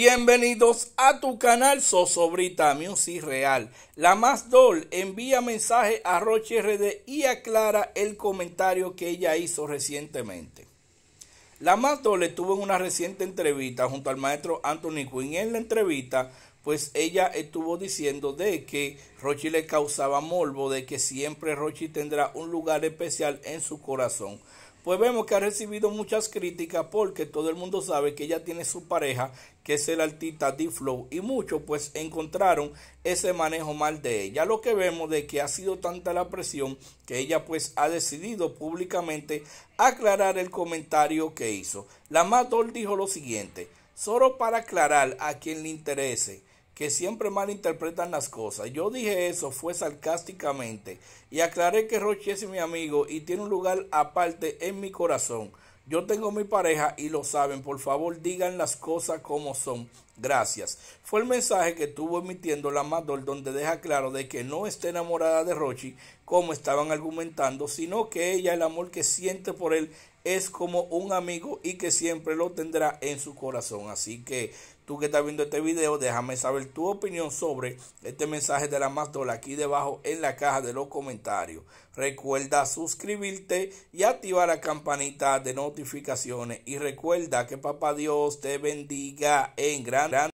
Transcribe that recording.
Bienvenidos a tu canal Sosobrita Music Real. La más dol envía mensaje a Rochi RD y aclara el comentario que ella hizo recientemente. La más dol estuvo en una reciente entrevista junto al maestro Anthony Quinn. En la entrevista, pues ella estuvo diciendo de que Rochi le causaba morbo, de que siempre Rochi tendrá un lugar especial en su corazón pues vemos que ha recibido muchas críticas porque todo el mundo sabe que ella tiene su pareja, que es el artista D-Flow, y muchos pues encontraron ese manejo mal de ella. Lo que vemos de que ha sido tanta la presión que ella pues ha decidido públicamente aclarar el comentario que hizo. La Madol dijo lo siguiente, solo para aclarar a quien le interese que siempre malinterpretan las cosas. Yo dije eso, fue sarcásticamente, y aclaré que Roche es mi amigo y tiene un lugar aparte en mi corazón. Yo tengo mi pareja y lo saben, por favor digan las cosas como son. Gracias. Fue el mensaje que tuvo emitiendo la Madol donde deja claro de que no está enamorada de Rochi como estaban argumentando, sino que ella el amor que siente por él es como un amigo y que siempre lo tendrá en su corazón. Así que tú que estás viendo este video, déjame saber tu opinión sobre este mensaje de la Mastola aquí debajo en la caja de los comentarios. Recuerda suscribirte y activar la campanita de notificaciones. Y recuerda que Papá Dios te bendiga en gran.